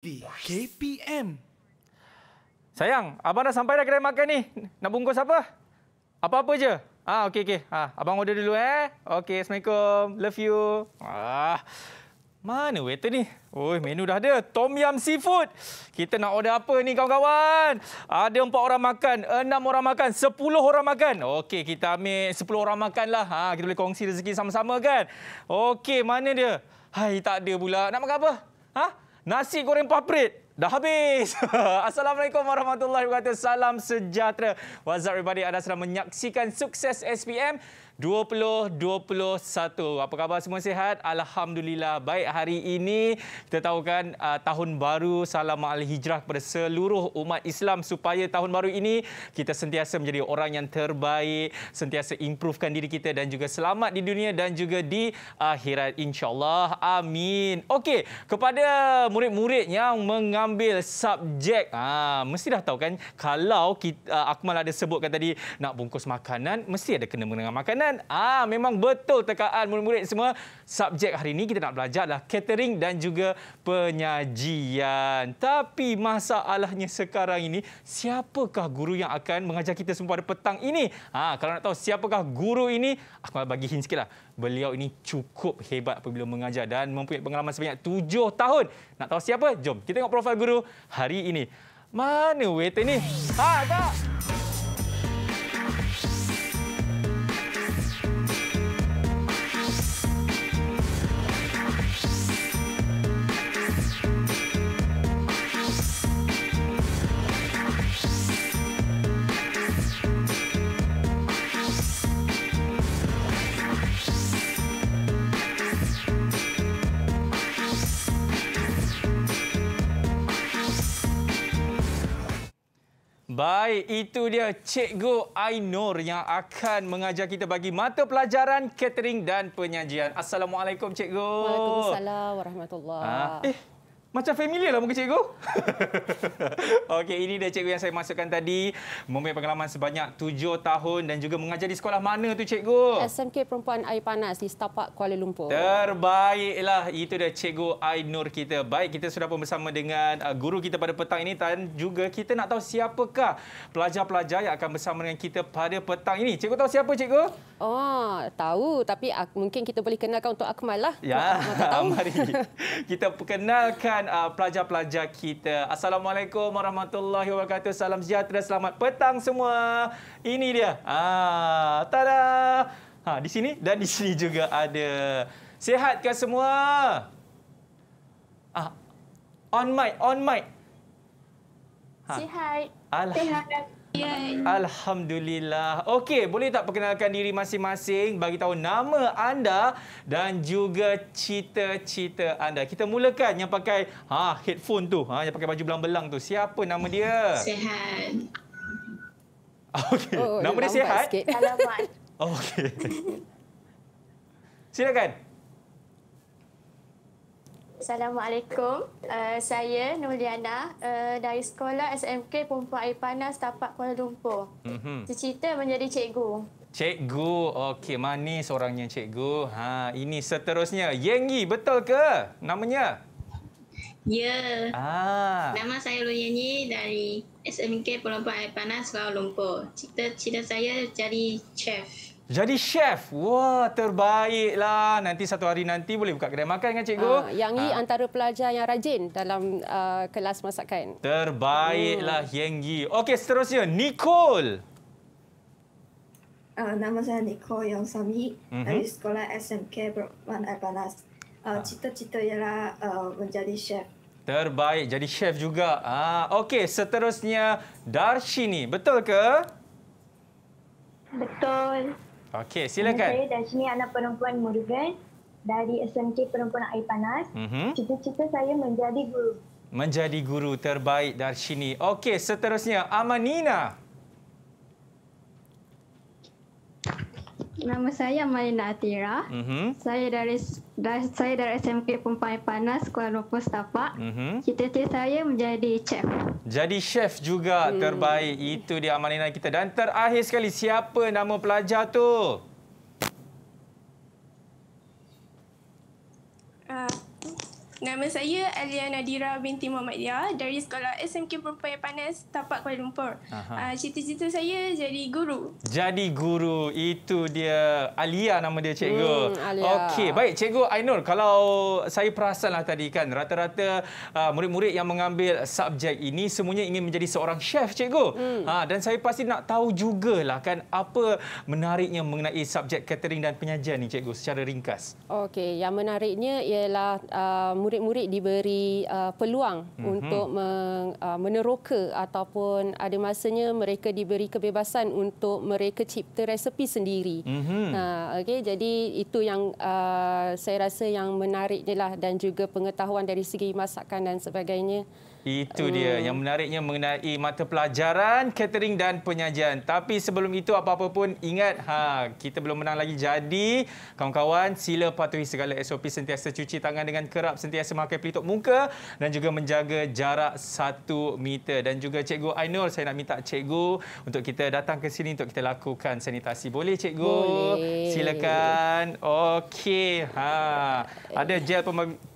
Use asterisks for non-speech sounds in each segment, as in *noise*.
KPM. Sayang, abang dah sampai dah kedai makan ni. Nak bungkus apa? Apa-apa je. Ah, okey okey. Ah, abang order dulu eh. Okey, assalamualaikum. Love you. Ah. Mana waiter ni? Oi, menu dah ada. Tom Yam seafood. Kita nak order apa ni kawan-kawan? Ada empat orang makan, enam orang makan, sepuluh orang makan. Okey, kita ambil sepuluh orang makan lah. Ha, kita boleh kongsi rezeki sama-sama kan? Okey, mana dia? Hai, tak ada pula. Nak makan apa? Ha? Nasi goreng paprit dah habis. *laughs* Assalamualaikum warahmatullahi wabarakatuh. Salam sejahtera. What's up Anda sedang menyaksikan sukses SPM. 2021. Apa khabar semua sihat? Alhamdulillah baik hari ini. Kita tahu kan uh, tahun baru salam al-hijrah kepada seluruh umat Islam supaya tahun baru ini kita sentiasa menjadi orang yang terbaik, sentiasa improvekan diri kita dan juga selamat di dunia dan juga di akhirat insya Allah. Amin. Okey, kepada murid-murid yang mengambil subjek, ah mesti dah tahu kan kalau kita, uh, Akmal ada sebutkan tadi nak bungkus makanan, mesti ada kena mengena makanan kan? Ah, memang betul tekaan murid-murid semua. Subjek hari ini kita nak belajar adalah catering dan juga penyajian. Tapi masalahnya sekarang ini, siapakah guru yang akan mengajar kita semua pada petang ini? Ah, kalau nak tahu siapakah guru ini, aku nak bagi hint sikitlah. Beliau ini cukup hebat apabila mengajar dan mempunyai pengalaman sebanyak tujuh tahun. Nak tahu siapa? Jom kita tengok profil guru hari ini. Mana waiter ni? Ha, tak? Baik, itu dia Cikgu Ainur yang akan mengajar kita bagi mata pelajaran catering dan penyajian. Assalamualaikum Cikgu. Waalaikumsalam warahmatullahi. Ha. Eh. Macam familiar lah muka cikgu. *laughs* Okey, ini dia cikgu yang saya masukkan tadi. Mempunyai pengalaman sebanyak tujuh tahun dan juga mengajar di sekolah mana tu cikgu? SMK Perempuan Air Panas di Setapak, Kuala Lumpur. Terbaiklah. Itu dia cikgu Ainur kita. Baik, kita sudah pun bersama dengan uh, guru kita pada petang ini dan juga kita nak tahu siapakah pelajar-pelajar yang akan bersama dengan kita pada petang ini. Cikgu tahu siapa cikgu? Oh, tahu. Tapi mungkin kita boleh kenalkan untuk Akmal lah. Ya, Akmal tak tahu. *laughs* mari. Kita perkenalkan dan uh, pelajar-pelajar kita. Assalamualaikum warahmatullahi wabarakatuh. Salam sejahtera, selamat petang semua. Ini dia. Ah, tada. Ha, di sini dan di sini juga ada. Sehat ke semua? Ah. On mic, on mic. Ha. Sihat. Alhamdulillah. Alhamdulillah. Okey, boleh tak perkenalkan diri masing-masing, bagi tahu nama anda dan juga cita-cita anda. Kita mulakan yang pakai ha headphone tu, ha yang pakai baju belang-belang tu. Siapa nama dia? Sihat. Okey. Oh, nama dia Sihat. Sikit. Alamat. Okey. *laughs* Silakan. Assalamualaikum. Uh, saya Nuliana uh, dari sekolah SMK Pumpuan Air Panas Tapak Kuala Lumpur. Mm-hmm. Cita-cita menjadi cikgu. Cikgu. Okey, manis orangnya cikgu. Ha, ini seterusnya. Yengi betul ke namanya? Ya. Ah. Nama saya Lu Yenggi dari SMK Pumpuan Air Panas Kuala Lumpur. Cita-cita saya jadi chef. Jadi chef. Wah, terbaiklah. Nanti satu hari nanti boleh buka kedai makan dengan cikgu. Uh, yang Yi uh. Ah. antara pelajar yang rajin dalam uh, kelas masakan. Terbaiklah hmm. Yang Yi. Okey, seterusnya Nicole. Uh, nama saya Nicole yang Sami. Uh mhm. -huh. Dari sekolah SMK Brokman Air Panas. Uh, Cita-cita ialah uh, menjadi chef. Terbaik. Jadi chef juga. Ah, Uh, Okey, seterusnya Darshini. Betul ke? Betul. Okey, silakan. Nama saya sini anak perempuan Murugan dari SMK Perempuan Air Panas. Mhm. Cita-cita saya menjadi guru. Menjadi guru terbaik dari sini. Okey, seterusnya Amanina. Nama saya Malina Atira. Mm-hmm. Saya dari, saya dari SMK Pempai Panas Kuala Lumpur Setapak. Mm-hmm. Cita-cita saya menjadi chef. Jadi chef juga hmm. terbaik itu dia Malina kita dan terakhir sekali siapa nama pelajar tu? Uh, Nama saya Alia Nadira binti Muhammad Dia dari sekolah SMK Perempuan Panas Tapak Kuala Lumpur. Uh, cita-cita saya jadi guru. Jadi guru itu dia Alia nama dia cikgu. Hmm, Okey, baik cikgu Ainur kalau saya perasanlah tadi kan rata-rata uh, murid-murid yang mengambil subjek ini semuanya ingin menjadi seorang chef cikgu. Hmm. Ha dan saya pasti nak tahu jugalah kan apa menariknya mengenai subjek catering dan penyajian ni cikgu secara ringkas. Okey, yang menariknya ialah uh, murid-murid diberi uh, peluang mm-hmm. untuk men, uh, meneroka ataupun ada masanya mereka diberi kebebasan untuk mereka cipta resepi sendiri. Mm-hmm. Uh, ha, okay, jadi itu yang uh, saya rasa yang menariknya lah dan juga pengetahuan dari segi masakan dan sebagainya. Itu hmm. dia yang menariknya mengenai mata pelajaran catering dan penyajian. Tapi sebelum itu apa-apa pun ingat ha kita belum menang lagi jadi kawan-kawan sila patuhi segala SOP sentiasa cuci tangan dengan kerap sentiasa memakai pelitup muka dan juga menjaga jarak satu meter dan juga cikgu Ainul saya nak minta cikgu untuk kita datang ke sini untuk kita lakukan sanitasi. Boleh cikgu? Boleh. Silakan. Okey. Ha ada gel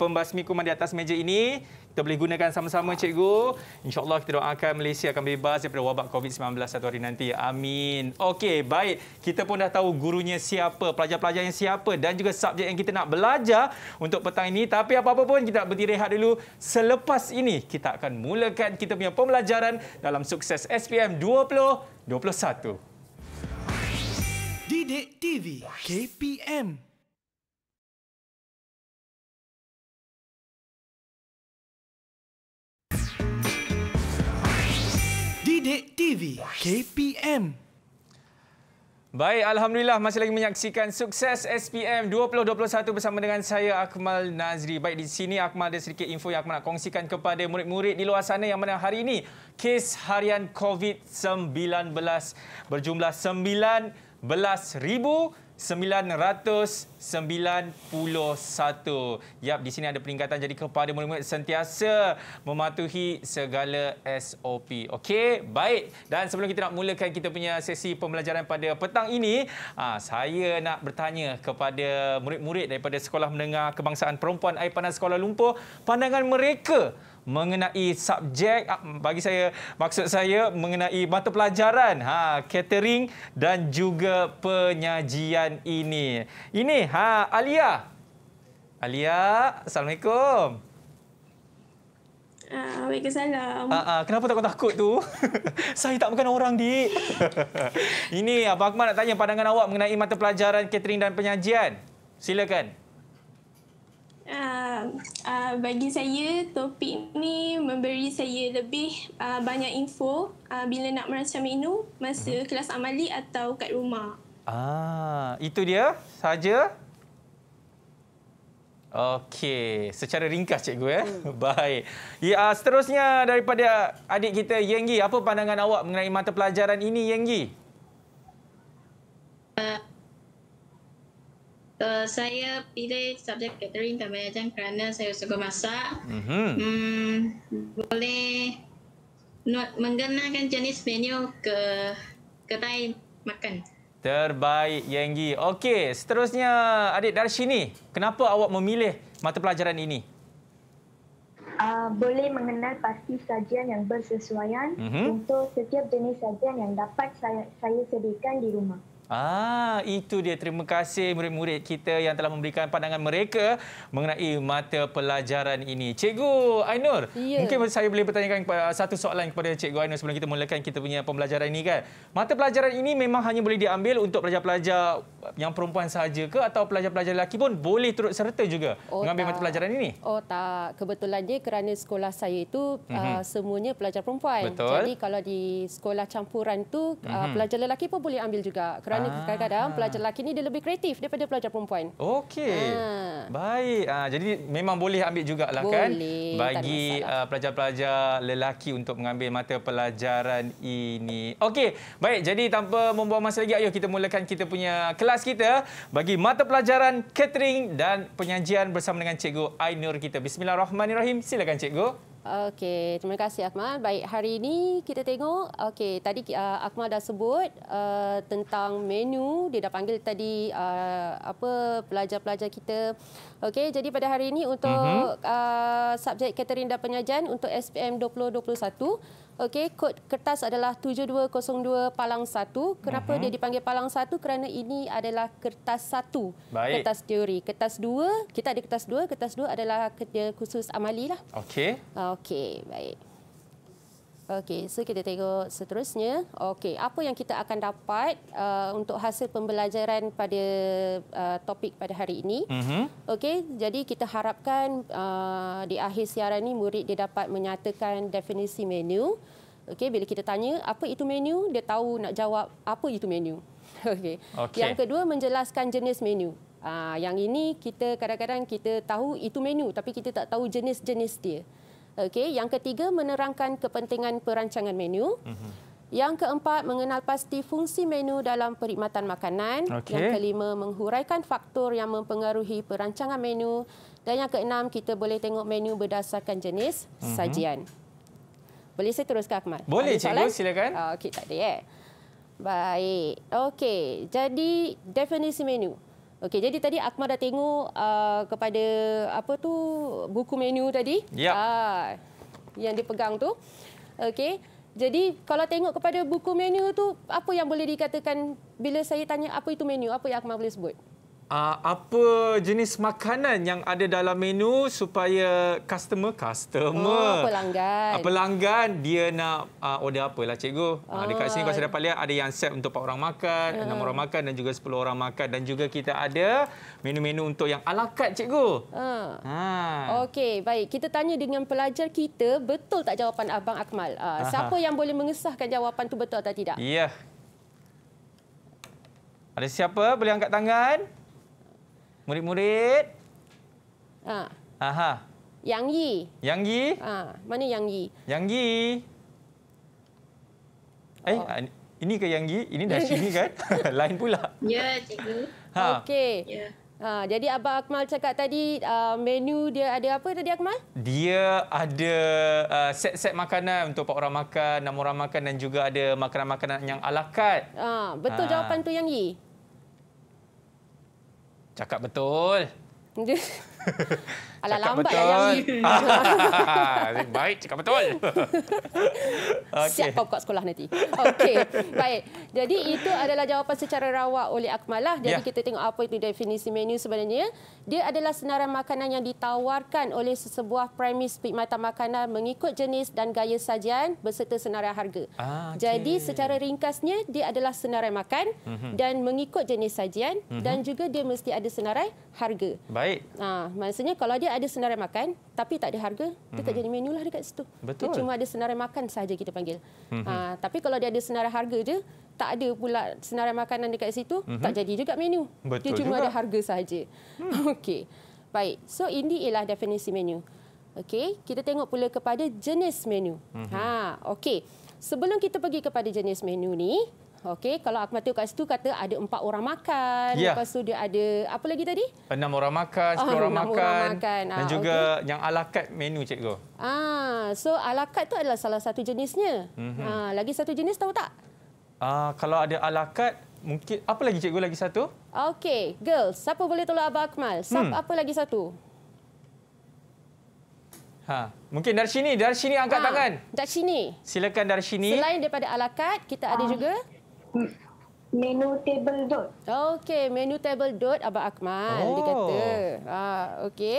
pembasmi kuman di atas meja ini kita boleh gunakan sama-sama cikgu. InsyaAllah kita doakan Malaysia akan bebas daripada wabak COVID-19 satu hari nanti. Amin. Okey, baik. Kita pun dah tahu gurunya siapa, pelajar-pelajar yang siapa dan juga subjek yang kita nak belajar untuk petang ini. Tapi apa-apa pun kita nak berdiri rehat dulu. Selepas ini kita akan mulakan kita punya pembelajaran dalam sukses SPM 2021. Didik TV KPM Bidik TV KPM. Baik, Alhamdulillah masih lagi menyaksikan sukses SPM 2021 bersama dengan saya Akmal Nazri. Baik, di sini Akmal ada sedikit info yang Akmal nak kongsikan kepada murid-murid di luar sana yang mana hari ini kes harian COVID-19 berjumlah 19,000 991. Yap, di sini ada peningkatan jadi kepada murid-murid sentiasa mematuhi segala SOP. Okey, baik. Dan sebelum kita nak mulakan kita punya sesi pembelajaran pada petang ini, ah, saya nak bertanya kepada murid-murid daripada Sekolah Menengah Kebangsaan Perempuan Air Panas Sekolah Lumpur, pandangan mereka mengenai subjek ah, bagi saya maksud saya mengenai mata pelajaran ha catering dan juga penyajian ini. Ini ha Alia. Alia, assalamualaikum. Ah, Waalaikumsalam. Ah, ah, kenapa takut-takut tu? *laughs* Saya tak bukan orang, di. *laughs* Ini apa Akmal nak tanya pandangan awak mengenai mata pelajaran catering dan penyajian. Silakan. Uh, uh, bagi saya topik ni memberi saya lebih uh, banyak info uh, bila nak merancang menu masa hmm. kelas amali atau kat rumah. Ah, itu dia saja. Okey, secara ringkas cikgu ya. Hmm. *laughs* Baik. Ya, uh, seterusnya daripada adik kita Yenggi, apa pandangan awak mengenai mata pelajaran ini Yenggi? Uh, Uh, saya pilih subjek catering dan menyajian kerana saya suka masak. Mm-hmm. boleh mengenalkan jenis menu ke kedai makan. Terbaik, Yenggi. Okey, seterusnya adik sini. kenapa awak memilih mata pelajaran ini? Uh, boleh mengenal pasti sajian yang bersesuaian mm-hmm. untuk setiap jenis sajian yang dapat saya, saya sediakan di rumah. Ah, itu dia. Terima kasih murid-murid kita yang telah memberikan pandangan mereka mengenai mata pelajaran ini. Cikgu Ainur, ya. mungkin saya boleh bertanyakan satu soalan kepada Cikgu Ainur sebelum kita mulakan kita punya pembelajaran ini kan. Mata pelajaran ini memang hanya boleh diambil untuk pelajar-pelajar yang perempuan saja ke atau pelajar-pelajar lelaki pun boleh turut serta juga oh, mengambil tak. mata pelajaran ini? Oh tak. Kebetulan dia kerana sekolah saya itu mm -hmm. semuanya pelajar perempuan. Betul. Jadi kalau di sekolah campuran tu mm -hmm. pelajar lelaki pun boleh ambil juga. Kerana kerana ah. kadang-kadang ah. pelajar lelaki ni dia lebih kreatif daripada pelajar perempuan. Okey. Ah. Baik. Ah, jadi memang boleh ambil juga lah kan bagi uh, pelajar-pelajar lelaki untuk mengambil mata pelajaran ini. Okey. Baik. Jadi tanpa membuang masa lagi ayo kita mulakan kita punya kelas kita bagi mata pelajaran catering dan penyajian bersama dengan cikgu Ainur kita. Bismillahirrahmanirrahim. Silakan cikgu. Okey, terima kasih Akmal. Baik, hari ini kita tengok. Okey, tadi uh, Akmal dah sebut uh, tentang menu. Dia dah panggil tadi uh, apa pelajar-pelajar kita. Okey, jadi pada hari ini untuk uh-huh. uh, subjek catering dan penyajian untuk SPM 2021 Okey, kod kertas adalah 7202 Palang 1. Kenapa uh-huh. dia dipanggil Palang 1? Kerana ini adalah kertas 1. Baik. Kertas teori. Kertas 2, kita ada kertas 2. Kertas 2 adalah kertas khusus amali lah. Okey. Okey, baik. Okey, so kita tengok seterusnya. Okey, apa yang kita akan dapat uh, untuk hasil pembelajaran pada uh, topik pada hari ini? Uh-huh. Okey, jadi kita harapkan uh, di akhir siaran ini murid dia dapat menyatakan definisi menu. Okey, bila kita tanya apa itu menu, dia tahu nak jawab apa itu menu. *laughs* Okey. Okay. Yang kedua menjelaskan jenis menu. Uh, yang ini kita kadang-kadang kita tahu itu menu, tapi kita tak tahu jenis-jenis dia. Okey, yang ketiga menerangkan kepentingan perancangan menu. Mm-hmm. Yang keempat mengenal pasti fungsi menu dalam perkhidmatan makanan. Okay. Yang kelima menghuraikan faktor yang mempengaruhi perancangan menu dan yang keenam kita boleh tengok menu berdasarkan jenis mm-hmm. sajian. Boleh saya teruskan Ahmad? Boleh Ada cikgu silakan. Ah, okey tak ada eh. Baik. Okey. Jadi definisi menu. Okey, jadi tadi Akmal dah tengok uh, kepada apa tu buku menu tadi? Ya. Yep. Ah, yang dipegang tu. Okey. Jadi kalau tengok kepada buku menu tu apa yang boleh dikatakan bila saya tanya apa itu menu apa yang Akmal boleh sebut? Uh, apa jenis makanan yang ada dalam menu supaya customer customer oh, pelanggan uh, pelanggan dia nak uh, order apalah cikgu uh, uh, dekat sini kau saya dapat lihat ada yang set untuk 4 orang makan uh. 6 orang makan dan juga 10 orang makan dan juga kita ada menu-menu untuk yang ala kad cikgu uh. ha okey baik kita tanya dengan pelajar kita betul tak jawapan abang akmal uh, uh -huh. siapa yang boleh mengesahkan jawapan tu betul atau tidak Iya. yeah. ada siapa boleh angkat tangan Murid-murid. Ha. Aha. Yang Yi. Yang Yi? Ha. Mana Yang Yi? Yang Yi. Eh, oh. Ah, ini ke Yang Yi? Ini dah *laughs* sini kan? *laughs* Lain pula. Ya, cikgu. Ha. Okey. Ya. Ha, jadi Abang Akmal cakap tadi uh, menu dia ada apa tadi Akmal? Dia ada set-set uh, makanan untuk empat orang makan, enam orang makan dan juga ada makanan-makanan yang ala kad. Ha, betul ha. jawapan tu yang Yi? Cakap betul. *laughs* Alah cakap lambat lah betul. lah yang *laughs* Baik, cakap betul. *laughs* okay. Siap kau buka sekolah nanti. Okey, *laughs* baik. Jadi itu adalah jawapan secara rawak oleh Akmalah. Jadi ya. kita tengok apa itu definisi menu sebenarnya. Dia adalah senarai makanan yang ditawarkan oleh sesebuah premis perkhidmatan makanan mengikut jenis dan gaya sajian berserta senarai harga. Ah, okay. Jadi secara ringkasnya, dia adalah senarai makan mm -hmm. dan mengikut jenis sajian mm -hmm. dan juga dia mesti ada senarai harga. Baik. Ha, maksudnya kalau dia ada senarai makan tapi tak ada harga, dia tak mhm. jadi menu lah dekat situ. Betul. Dia cuma ada senarai makan saja kita panggil. Mm-hmm. Ha, tapi kalau dia ada senarai harga je, tak ada pula senarai makanan dekat situ, mm-hmm. tak mhm. jadi juga menu. Betul dia cuma juga. ada harga saja. Mm. *laughs* Okey. Baik. So ini ialah definisi menu. Okey, kita tengok pula kepada jenis menu. Mm-hmm. Ha, okey. Sebelum kita pergi kepada jenis menu ni, Okey, kalau aku mati kat situ kata ada empat orang makan. Ya. Lepas tu dia ada apa lagi tadi? Enam orang makan, sepuluh oh, orang, makan, orang makan. Ah, Dan ha, juga okay. yang ala kad menu cikgu. Ah, so ala kad tu adalah salah satu jenisnya. Mm-hmm. Ah, lagi satu jenis tahu tak? Ah, kalau ada ala kad mungkin apa lagi cikgu lagi satu? Okey, girls, siapa boleh tolong Abah Akmal? Siapa hmm. apa lagi satu? Ha, mungkin dari sini, dari sini angkat ha, tangan. sini. Silakan dari sini. Selain daripada ala kita ada ah. juga menu table dot. Okey, menu table dot Abang Akmal oh. dia kata. Ha, okey.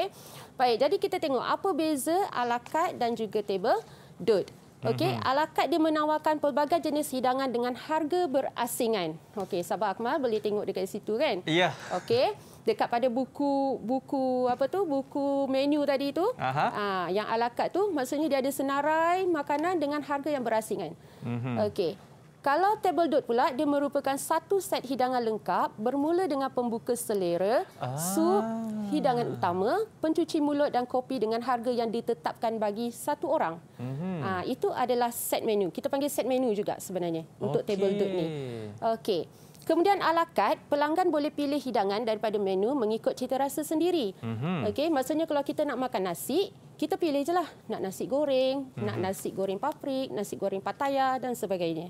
Baik, jadi kita tengok apa beza alakat dan juga table dot. Okey, mm -hmm. ala dia menawarkan pelbagai jenis hidangan dengan harga berasingan. Okey, sabar Akmal boleh tengok dekat situ kan? Ya. Yeah. Okey dekat pada buku buku apa tu buku menu tadi tu Aha. Ha, yang alakat tu maksudnya dia ada senarai makanan dengan harga yang berasingan mm -hmm. okey kalau table dot pula, dia merupakan satu set hidangan lengkap bermula dengan pembuka selera, ah. sup, hidangan utama, pencuci mulut dan kopi dengan harga yang ditetapkan bagi satu orang. Mm-hmm. Ha, itu adalah set menu. Kita panggil set menu juga sebenarnya okay. untuk table dot ni. Okey. Kemudian ala kad, pelanggan boleh pilih hidangan daripada menu mengikut cita rasa sendiri. Mm-hmm. Okey, maksudnya kalau kita nak makan nasi, kita pilih je lah. Nak nasi goreng, mm-hmm. nak nasi goreng paprik, nasi goreng pataya dan sebagainya.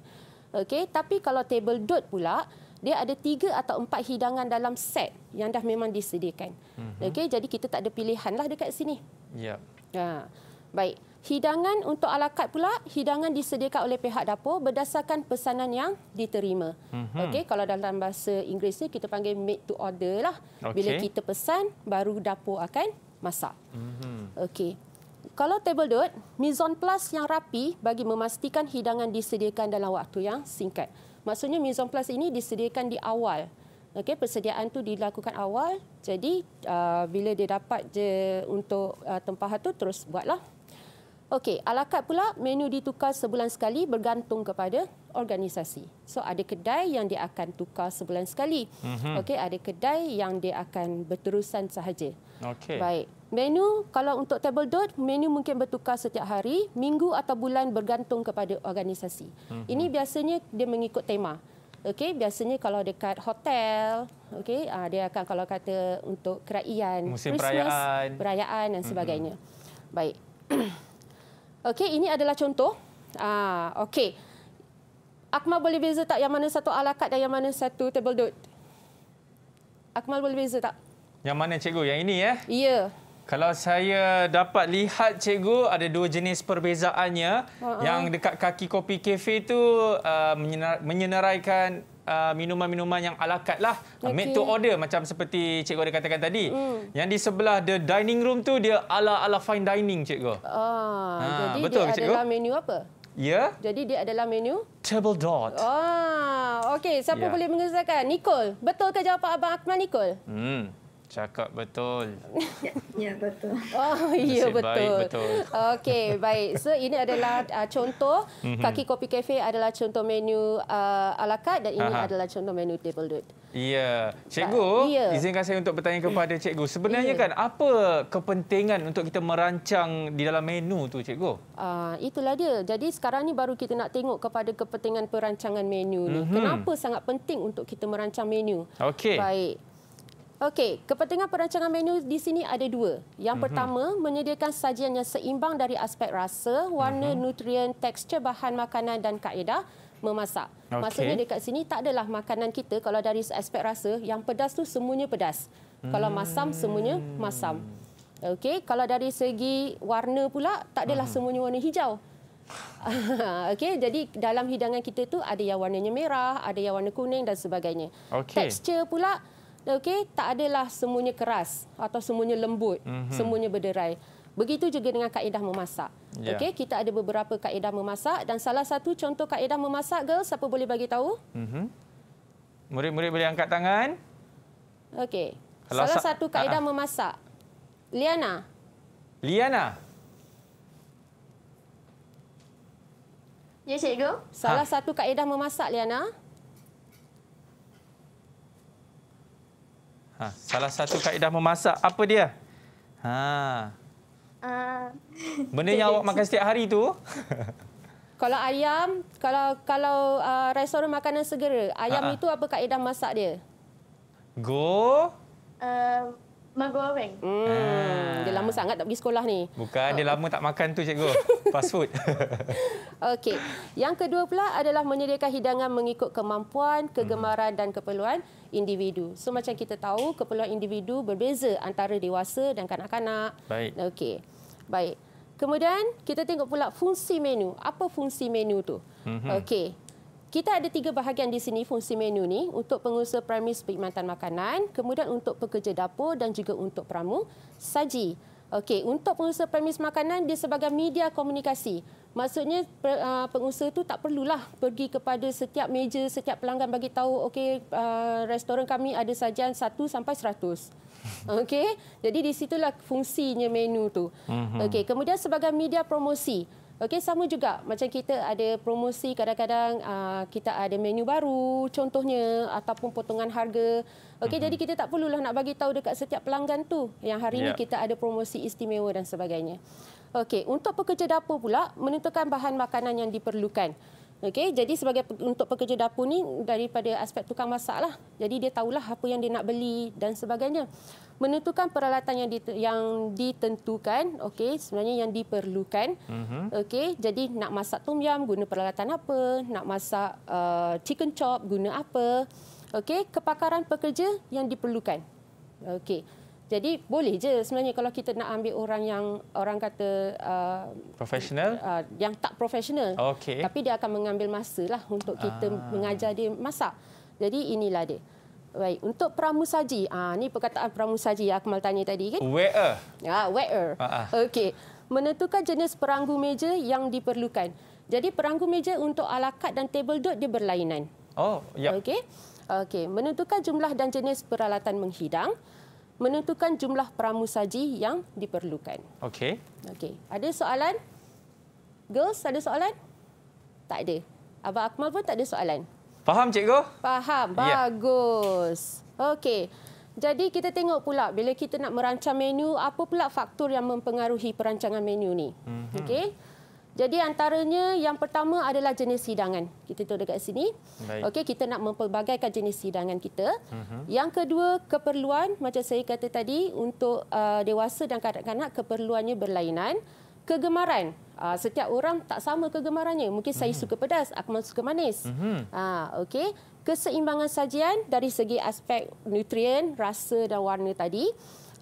Okey, tapi kalau table dot pula, dia ada tiga atau empat hidangan dalam set yang dah memang disediakan. Mm-hmm. Okey, jadi kita tak ada pilihan lah dekat sini. Ya. Yep. Ha. Baik. Hidangan untuk ala kad pula, hidangan disediakan oleh pihak dapur berdasarkan pesanan yang diterima. Mm-hmm. Okey, kalau dalam bahasa Inggeris ni kita panggil made to order lah. Okay. Bila kita pesan baru dapur akan masak. Mm-hmm. Okey. Kalau table dot, mizon plus yang rapi bagi memastikan hidangan disediakan dalam waktu yang singkat. Maksudnya mizon plus ini disediakan di awal. Okey, persediaan tu dilakukan awal. Jadi uh, bila dia dapat je untuk uh, tempahan tu terus buatlah. Okey, alakat pula menu ditukar sebulan sekali bergantung kepada organisasi. So ada kedai yang dia akan tukar sebulan sekali. Mm-hmm. Okey, ada kedai yang dia akan berterusan sahaja. Okey. Baik. Menu kalau untuk table dot menu mungkin bertukar setiap hari, minggu atau bulan bergantung kepada organisasi. Mm-hmm. Ini biasanya dia mengikut tema. Okey, biasanya kalau dekat hotel, okey, uh, dia akan kalau kata untuk kerajaan, musim Christmas, perayaan, perayaan dan mhm. sebagainya. Mm-hmm. Baik. *clears throat* okey, ini adalah contoh. Ah, uh, okey. Akmal boleh beza tak yang mana satu alakat dan yang mana satu table dot? Akmal boleh beza tak? Yang mana cikgu? Yang ini ya? Eh? Ya. Yeah. Kalau saya dapat lihat cikgu ada dua jenis perbezaannya uh-huh. yang dekat kaki kopi kafe tu uh, menyenaraikan uh, minuman-minuman yang ala carte lah okay. made to order macam seperti cikgu ada katakan tadi. Mm. Yang di sebelah the dining room tu dia ala-ala fine dining cikgu. Ah uh, ha, jadi betul dia cikgu? adalah menu apa? Ya. Jadi dia adalah menu Table Dot. Ah okey siapa ya. boleh mengesahkan? Nicole, betul ke jawapan abang Akmal Nicole? Hmm. Cakap betul. *laughs* Ya, betul. Oh, ya betul. Baik, betul. Okey, *laughs* baik. So ini adalah uh, contoh mhm. Kaki Kopi Cafe adalah contoh menu uh, ala kad dan ini Aha. adalah contoh menu table dude. Ya. Cikgu, ya. izinkan saya untuk bertanya kepada hmm. cikgu. Sebenarnya ya. kan apa kepentingan untuk kita merancang di dalam menu tu cikgu? Uh, itulah dia. Jadi sekarang ni baru kita nak tengok kepada kepentingan perancangan menu ni. Mm -hmm. Kenapa sangat penting untuk kita merancang menu? Okey. Baik. Okey, kepentingan perancangan menu di sini ada dua. Yang mhm. pertama, mm -hmm. menyediakan sajian yang seimbang dari aspek rasa, warna, mm -hmm. nutrien, tekstur bahan makanan dan kaedah memasak. Okay. Maksudnya dekat sini tak adalah makanan kita kalau dari aspek rasa yang pedas tu semuanya pedas. Mm -hmm. Kalau masam semuanya masam. Okey, kalau dari segi warna pula tak adalah mm -hmm. semuanya warna hijau. *laughs* okay, jadi dalam hidangan kita tu ada yang warnanya merah, ada yang warna kuning dan sebagainya. Okay. Tekstur pula okey tak adalah semuanya keras atau semuanya lembut mm -hmm. semuanya berderai begitu juga dengan kaedah memasak yeah. okey kita ada beberapa kaedah memasak dan salah satu contoh kaedah memasak girl siapa boleh bagi tahu mhm. murid-murid mm boleh angkat tangan okey salah satu kaedah ha -ha. memasak liana liana ya cikgu salah ha. satu kaedah memasak liana Ha, salah satu kaedah memasak apa dia? Ha. Uh, benda yang awak makan setiap hari tu? *laughs* kalau ayam, kalau kalau uh, restoran makanan segera, ayam uh ha, -huh. Ha. itu apa kaedah masak dia? Go. Uh, menggoreng. Hmm. Dia lama sangat tak pergi sekolah ni. Bukan, dia lama tak makan tu cikgu. *laughs* Fast food. *laughs* Okey. Yang kedua pula adalah menyediakan hidangan mengikut kemampuan, kegemaran dan keperluan individu. So macam kita tahu, keperluan individu berbeza antara dewasa dan kanak-kanak. Baik. Okey. Baik. Kemudian kita tengok pula fungsi menu. Apa fungsi menu tu? Mm -hmm. Okey. Kita ada tiga bahagian di sini fungsi menu ni untuk pengusaha premis perkhidmatan makanan, kemudian untuk pekerja dapur dan juga untuk pramu saji. Okey, untuk pengusaha premis makanan dia sebagai media komunikasi. Maksudnya ah, pengusaha itu tak perlulah pergi kepada setiap meja, setiap pelanggan bagi tahu okey ah, restoran kami ada sajian 1 sampai 100. *laughs* Okey, jadi di situlah fungsinya menu tu. Mhm. Okey, kemudian sebagai media promosi. Okey sama juga macam kita ada promosi kadang-kadang ah, kita ada menu baru contohnya ataupun potongan harga. Okey mm-hmm. jadi kita tak perlulah nak bagi tahu dekat setiap pelanggan tu yang hari yeah. ini ya. kita ada promosi istimewa dan sebagainya. Okey untuk pekerja dapur pula menentukan bahan makanan yang diperlukan. Okey jadi sebagai untuk pekerja dapur ni daripada aspek tukang masak lah. Jadi dia tahulah apa yang dia nak beli dan sebagainya menentukan peralatan yang dit, yang ditentukan okey sebenarnya yang diperlukan uh-huh. okey jadi nak masak tom yam guna peralatan apa nak masak uh, chicken chop guna apa okey kepakaran pekerja yang diperlukan okey jadi boleh je sebenarnya kalau kita nak ambil orang yang orang kata uh, profesional uh, yang tak profesional okay. tapi dia akan mengambil masa lah untuk kita ah. mengajar dia masak. Jadi inilah dia. Baik, untuk pramusaji. Ah ni perkataan pramusaji yang Akmal tanya tadi kan? Wearer. Ya, wearer. Ah, ah. Okey. Menentukan jenis peranggu meja yang diperlukan. Jadi peranggu meja untuk ala kad dan table dot dia berlainan. Oh, ya. Yep. Okey. Okey, menentukan jumlah dan jenis peralatan menghidang. Menentukan jumlah pramusaji yang diperlukan. Okey. Okey. Ada soalan? Girls ada soalan? Tak ada. Abang Akmal pun tak ada soalan. Faham cikgu? Faham. Ya. Bagus. Yeah. Okey. Jadi kita tengok pula bila kita nak merancang menu, apa pula faktor yang mempengaruhi perancangan menu ni? Mm -hmm. Okey. Jadi antaranya yang pertama adalah jenis hidangan. Kita tengok dekat sini. Okey, kita nak mempelbagaikan jenis hidangan kita. Uh mhm. -huh. Yang kedua, keperluan macam saya kata tadi untuk uh, dewasa dan kanak-kanak keperluannya berlainan. Kegemaran, Uh, setiap orang tak sama kegemarannya. Mungkin mm-hmm. saya hmm. suka pedas, Akmal suka manis. Mm-hmm. Uh, ah, okay. Keseimbangan sajian dari segi aspek nutrien, rasa dan warna tadi.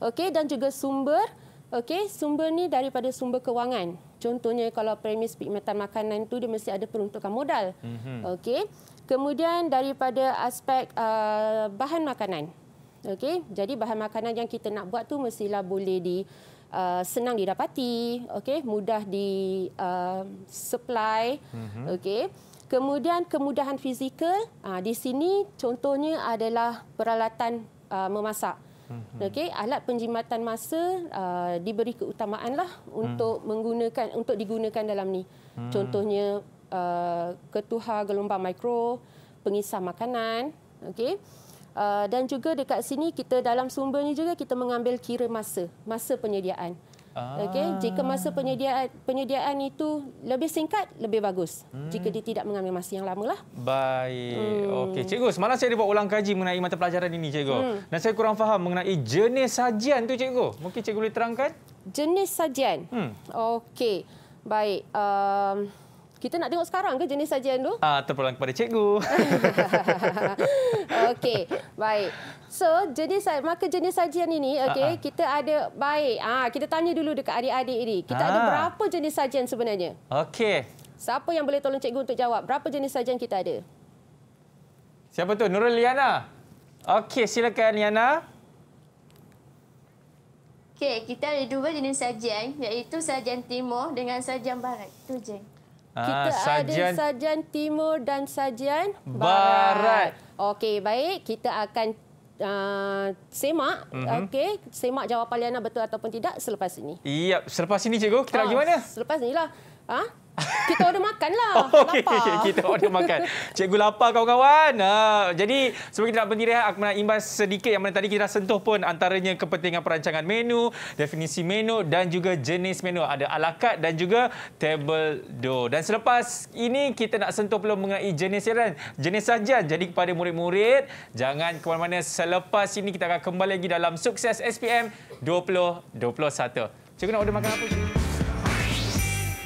Okay. Dan juga sumber. Okay. Sumber ni daripada sumber kewangan. Contohnya kalau premis pigmentan makanan itu, dia mesti ada peruntukan modal. Mm-hmm. Okay. Kemudian daripada aspek uh, bahan makanan. Okay. Jadi bahan makanan yang kita nak buat tu mestilah boleh di uh, senang didapati, okay, mudah di uh, supply, mm-hmm. okay. Kemudian kemudahan fizikal uh, di sini contohnya adalah peralatan uh, memasak. Mhm. okay, alat penjimatan masa uh, diberi keutamaanlah mhm. untuk hmm. menggunakan untuk digunakan dalam ni. Hmm. Contohnya uh, ketuhar gelombang mikro, pengisar makanan, okay. Uh, dan juga dekat sini kita dalam sumber ni juga kita mengambil kira masa, masa penyediaan. Ah. Okey, jika masa penyediaan penyediaan itu lebih singkat lebih bagus. Hmm. Jika dia tidak mengambil masa yang lamalah. Baik. Hmm. Okey, cikgu, semalam saya ada buat ulang kaji mengenai mata pelajaran ini, cikgu. Hmm. Dan saya kurang faham mengenai jenis sajian tu, cikgu. Mungkin cikgu boleh terangkan? Jenis sajian. Hmm. Okey. Baik. Uh, kita nak tengok sekarang ke jenis sajian tu? Ah, terpulang kepada cikgu. *laughs* okey, baik. So, jenis maka jenis sajian ini, okey, uh-huh. kita ada baik. Ah, kita tanya dulu dekat adik-adik ini. Kita uh-huh. ada ah. berapa jenis sajian sebenarnya? Okey. Siapa yang boleh tolong cikgu untuk jawab? Berapa jenis sajian kita ada? Siapa tu? Nurul Liana. Okey, silakan Liana. Okey, kita ada dua jenis sajian, iaitu sajian timur dengan sajian barat. Tu je. Kita ah, sajian... ada sajian timur dan sajian barat. barat. Okey, baik. Kita akan uh, semak. Mm-hmm. Okey, semak jawapan Liana betul ataupun tidak selepas ini. Iya selepas ini cikgu. Kita ah, lagi mana? Selepas inilah. Ha? Ah? Kita order makan lah. *laughs* Oh, okay. Lapar. Kita order makan. Cikgu lapar kawan-kawan. Uh, jadi sebelum kita nak berhenti rehat, aku nak imbas sedikit yang mana tadi kita dah sentuh pun antaranya kepentingan perancangan menu, definisi menu dan juga jenis menu. Ada alakat dan juga table dough. Dan selepas ini kita nak sentuh pula mengenai jenis ya, Jenis saja. Jadi kepada murid-murid, jangan ke mana-mana. Selepas ini kita akan kembali lagi dalam sukses SPM 2021. Cikgu nak order makan apa? Cikgu?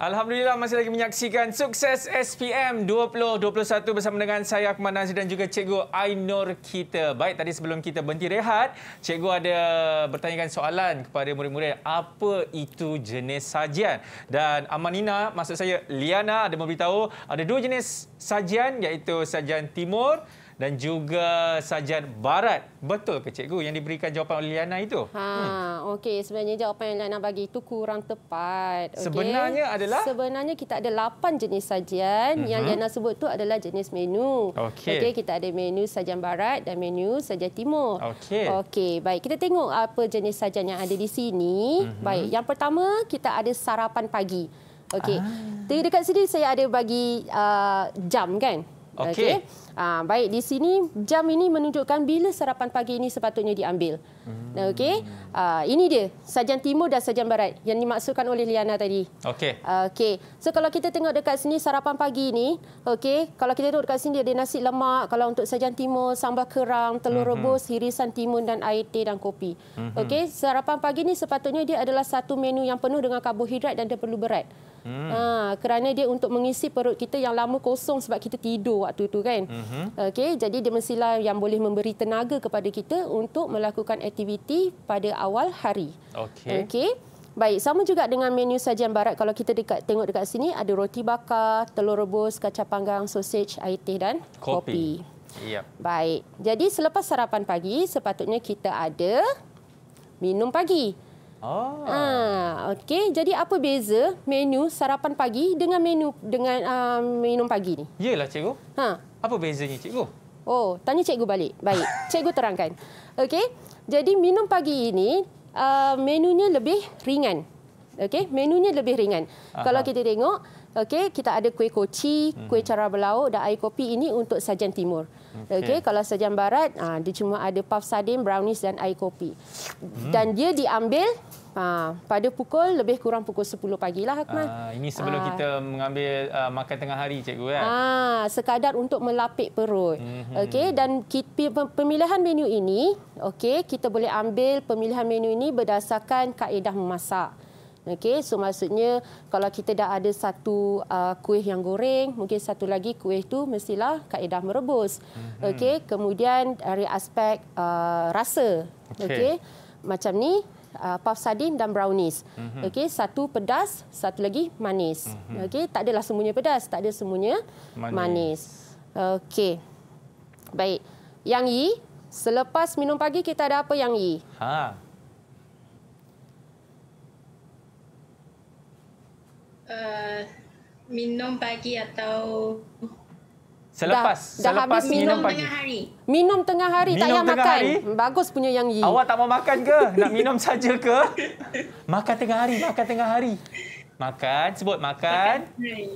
Alhamdulillah masih lagi menyaksikan sukses SPM 2021 bersama dengan saya Akman Nazir dan juga Cikgu Ainur kita. Baik tadi sebelum kita berhenti rehat, Cikgu ada bertanyakan soalan kepada murid-murid apa itu jenis sajian. Dan Amanina, maksud saya Liana ada memberitahu ada dua jenis sajian iaitu sajian timur dan juga sajad barat. Betul ke cikgu yang diberikan jawapan oleh Liana itu? Ha, hmm. okey sebenarnya jawapan yang Liana bagi itu kurang tepat. Okay. Sebenarnya adalah Sebenarnya kita ada lapan jenis sajian. Uh mhm. -huh. Yang Liana sebut tu adalah jenis menu. Okey, okay, kita ada menu sajian barat dan menu sajian timur. Okey. Okey, baik. Kita tengok apa jenis sajian yang ada di sini. Uh mhm. -huh. Baik, yang pertama kita ada sarapan pagi. Okey. Ah. Dekat sini saya ada bagi uh, jam kan? Okey. Okay. Uh, baik di sini jam ini menunjukkan bila sarapan pagi ini sepatutnya diambil. Hmm. Okey. Uh, ini dia sajian timur dan sajian barat yang dimaksudkan oleh Liana tadi. Okay. Uh, Okey. So kalau kita tengok dekat sini sarapan pagi ini, okay, kalau kita tengok dekat sini dia ada nasi lemak, kalau untuk sajian timur sambal kerang, telur hmm. rebus, hirisan timun dan air teh dan kopi. Hmm. Okey, sarapan pagi ini sepatutnya dia adalah satu menu yang penuh dengan karbohidrat dan dia perlu berat. Hmm. Ha, kerana dia untuk mengisi perut kita yang lama kosong sebab kita tidur waktu itu kan. Hmm. Uh-huh. Okey, jadi dia mestilah yang boleh memberi tenaga kepada kita untuk melakukan aktiviti pada awal hari. Okey. Okay. Baik, sama juga dengan menu sajian barat kalau kita dekat tengok dekat sini ada roti bakar, telur rebus, kacang panggang, sausage, air teh dan kopi. kopi. Yep. Baik. Jadi selepas sarapan pagi sepatutnya kita ada minum pagi. Oh. Ah, okey. Jadi apa beza menu sarapan pagi dengan menu dengan uh, minum pagi ni? Iyalah cikgu. Ha. Apa bezanya cikgu? Oh, tanya cikgu balik. Baik, *laughs* cikgu terangkan. Okey. Jadi minum pagi ini uh, menunya lebih ringan. Okey, menunya lebih ringan. Aha. Kalau kita tengok, okey, kita ada kuih koci, kuih mhm. cara belau dan air kopi ini untuk sajian timur. Hmm. Okey, okay, kalau sajian barat, uh, dia cuma ada puff sardin, brownies dan air kopi. Hmm. Dan dia diambil Ha, pada pukul lebih kurang pukul 10 pagi lah Akmal. Ah, ini sebelum ha. kita mengambil uh, makan tengah hari cikgu kan? Ha, sekadar untuk melapik perut. hmm Okey dan pemilihan menu ini, okey kita boleh ambil pemilihan menu ini berdasarkan kaedah memasak. Okey, so maksudnya kalau kita dah ada satu uh, kuih yang goreng, mungkin satu lagi kuih tu mestilah kaedah merebus. Mm-hmm. Okey, kemudian dari aspek uh, rasa. Okey. Okay. Macam ni uh, puff sardine dan brownies. Mm-hmm. Okey, satu pedas, satu lagi manis. Mm-hmm. Okey, tak adalah semuanya pedas, tak ada semuanya manis. manis. Okey. Baik. Yang Yi, selepas minum pagi kita ada apa yang Yi? Ha. Eh, minum pagi atau selepas dah, dah selepas habis minum, minum tengah hari minum tengah hari minum tak payah makan hari? bagus punya yang yi awak tak mau makan ke nak minum *laughs* saja ke makan tengah hari makan tengah hari makan sebut makan, makan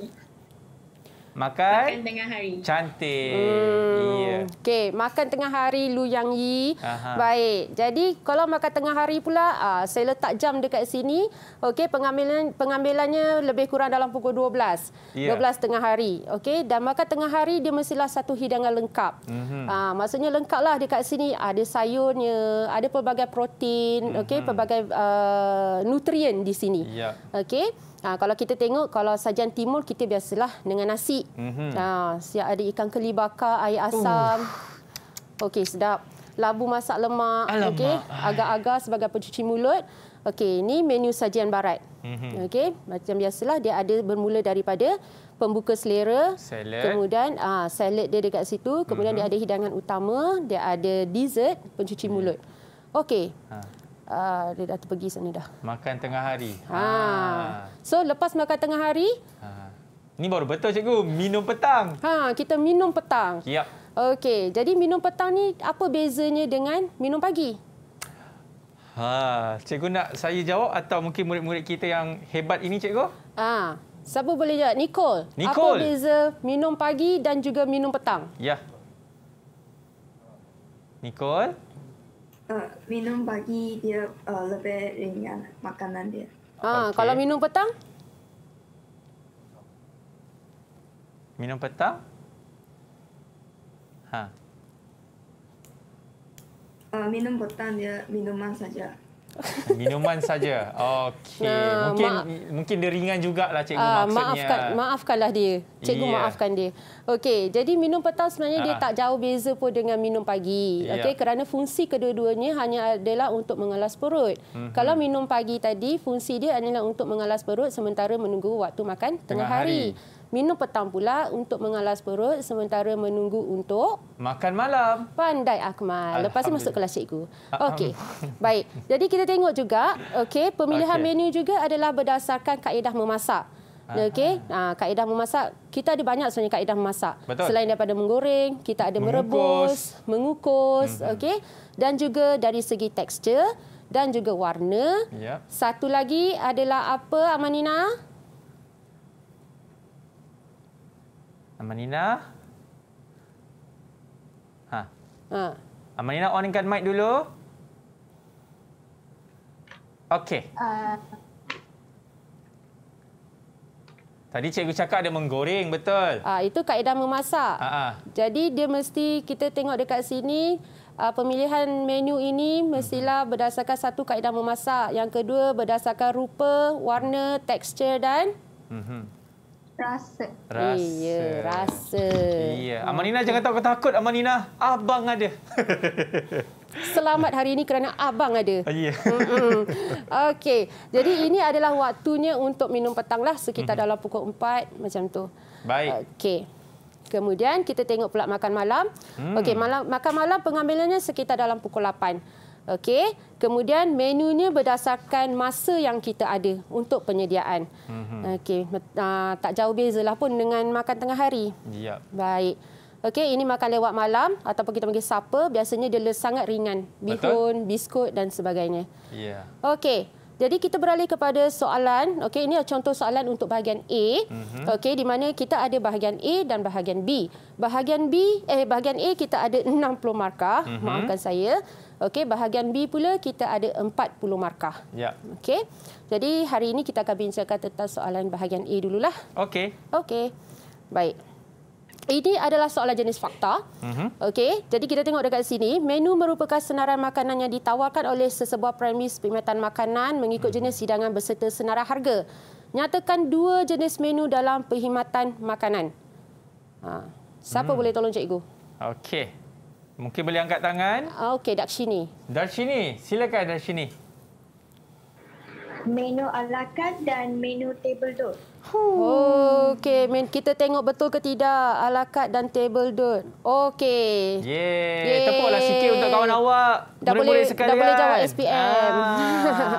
makan, makan tengah hari. Cantik. Hmm. Yeah. Okey, makan tengah hari Lu Yang Yi. Aha. Baik. Jadi kalau makan tengah hari pula, uh, saya letak jam dekat sini. Okey, pengambilan pengambilannya lebih kurang dalam pukul 12. Yeah. 12 tengah hari. Okey, dan makan tengah hari dia mestilah satu hidangan lengkap. Mm -hmm. uh, maksudnya lengkaplah dekat sini ada sayurnya, ada pelbagai protein, mm -hmm. okey, pelbagai uh, nutrien di sini. Yeah. Okey. Ha, kalau kita tengok, kalau sajian timur, kita biasalah dengan nasi. Mm -hmm. Ah, ha, siap ada ikan keli bakar, air asam. Uh. Okey, sedap. Labu masak lemak. Okey, agak-agak sebagai pencuci mulut. Okey, ini menu sajian barat. Mm -hmm. Okey, macam biasalah dia ada bermula daripada pembuka selera. Salad. Kemudian uh, salad dia dekat situ. Kemudian mm -hmm. dia mhm. ada hidangan utama. Dia ada dessert, pencuci mm -hmm. mulut. Okey. Ha uh, dia dah pergi sana dah. Makan tengah hari. Ha. Ah. So lepas makan tengah hari, ha. Ni baru betul cikgu, minum petang. Ha, kita minum petang. Ya. Okey, jadi minum petang ni apa bezanya dengan minum pagi? Ha, cikgu nak saya jawab atau mungkin murid-murid kita yang hebat ini cikgu? Ha, siapa boleh jawab? Nicole. Nicole. Apa beza minum pagi dan juga minum petang? Ya. Nicole? Uh, minum pagi dia uh, lebih ringan makanan dia. Ah, okay. kalau minum petang? Minum petang? Ha. Uh, minum petang dia minuman saja. Minuman saja. Okey. Nah, mungkin mungkin dia ringan jugalah cikgu uh, maksudnya. Maafkan maafkanlah dia. Cikgu yeah. maafkan dia. Okey, jadi minum petang sebenarnya uh dia ah. tak jauh beza pun dengan minum pagi. Yeah. Okey, kerana fungsi kedua-duanya hanya adalah untuk mengelas perut. Mm-hmm. Kalau minum pagi tadi fungsi dia adalah untuk mengelas perut sementara menunggu waktu makan tengah, tengah hari. hari minum petang pula untuk mengalas perut sementara menunggu untuk makan malam. Pandai Akmal. Lepas ini masuk kelas cikgu. Ah, ah. Okey. Baik. Jadi kita tengok juga okey pemilihan okay. menu juga adalah berdasarkan kaedah memasak. Ah, okey, nah kaedah memasak kita ada banyak sebenarnya kaedah memasak. Betul. Selain daripada menggoreng, kita ada merebus, mengukus, hmm. okey. Dan juga dari segi tekstur dan juga warna. Yep. Satu lagi adalah apa Amanina? Amanina, Ha. Ha. Amalina onkan mic dulu. Okey. Uh. Tadi cikgu cakap dia menggoreng, betul? Ah Itu kaedah memasak. Ha -ha. Jadi dia mesti kita tengok dekat sini, ah, pemilihan menu ini mestilah berdasarkan satu kaedah memasak. Yang kedua berdasarkan rupa, warna, tekstur dan... Mhm. Rasa. rasa. Iya, rasa. Iya. Amanina jangan tak takut Amanina. Abang ada. *laughs* Selamat hari ini kerana abang ada. Ya. *laughs* Okey. Jadi ini adalah waktunya untuk minum petanglah sekitar mm-hmm. dalam pukul 4 macam tu. Baik. Okey. Kemudian kita tengok pula makan malam. Hmm. Okey, malam makan malam pengambilannya sekitar dalam pukul 8. Okey, kemudian menunya berdasarkan masa yang kita ada untuk penyediaan. Mm-hmm. Okey, uh, tak jauh bezalah pun dengan makan tengah hari. Ya. Yep. Baik. Okey, ini makan lewat malam ataupun kita panggil supper, biasanya dia sangat ringan. Bihun, Betul. biskut dan sebagainya. Ya. Yeah. Okey. Jadi kita beralih kepada soalan. Okey, ini contoh soalan untuk bahagian A. Mm-hmm. Okey, di mana kita ada bahagian A dan bahagian B. Bahagian B, eh bahagian A kita ada 60 *laughs* markah. Mm-hmm. Maafkan saya. Okey, bahagian B pula kita ada 40 markah. Ya. Okey. Jadi hari ini kita akan bincangkan tentang soalan bahagian A dululah. Okey. Okey. Baik. Ini adalah soalan jenis fakta. Uh mhm. -huh. Okey. Jadi kita tengok dekat sini, menu merupakan senarai makanan yang ditawarkan oleh sesebuah premis perkhidmatan makanan mengikut mhm. jenis hidangan beserta senarai harga. Nyatakan dua jenis menu dalam perkhidmatan makanan. Ha. Siapa hmm. boleh tolong cikgu? Okey. Mungkin boleh angkat tangan. Ah, okey, Darshini. Darshini, silakan Darshini. Menu ala dan menu table dos. Okey, men kita tengok betul ke tidak alakat dan table dot. Okey. Ye, tepuklah sikit untuk kawan awak. Dah boleh, boleh sekalian. Dah boleh jawab kan? SPM. Ah.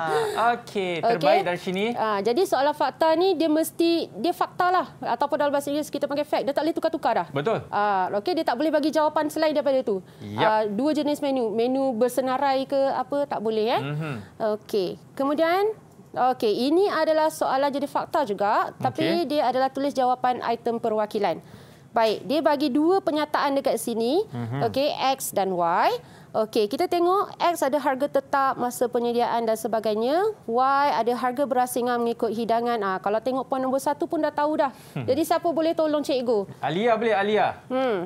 Okey, *laughs* terbaik okay. dari sini. Ah, jadi soalan fakta ni dia mesti dia fakta lah ataupun dalam bahasa Inggeris kita panggil fact. Dia tak boleh tukar-tukar dah. Betul. Ah, okey dia tak boleh bagi jawapan selain daripada itu. Yep. Ah, dua jenis menu, menu bersenarai ke apa tak boleh eh. Mm -hmm. Okey. Kemudian Okey, ini adalah soalan jadi fakta juga. Tapi dia adalah tulis jawapan item perwakilan. Baik, dia bagi dua pernyataan dekat sini. Mm-hmm. Okey, X dan Y. Okey, kita tengok X ada harga tetap masa penyediaan dan sebagainya. Y ada harga berasingan mengikut hidangan. Ah, kalau tengok poin nombor satu pun dah tahu dah. Hmm. Jadi siapa boleh tolong cikgu? Alia boleh, Alia. Hmm.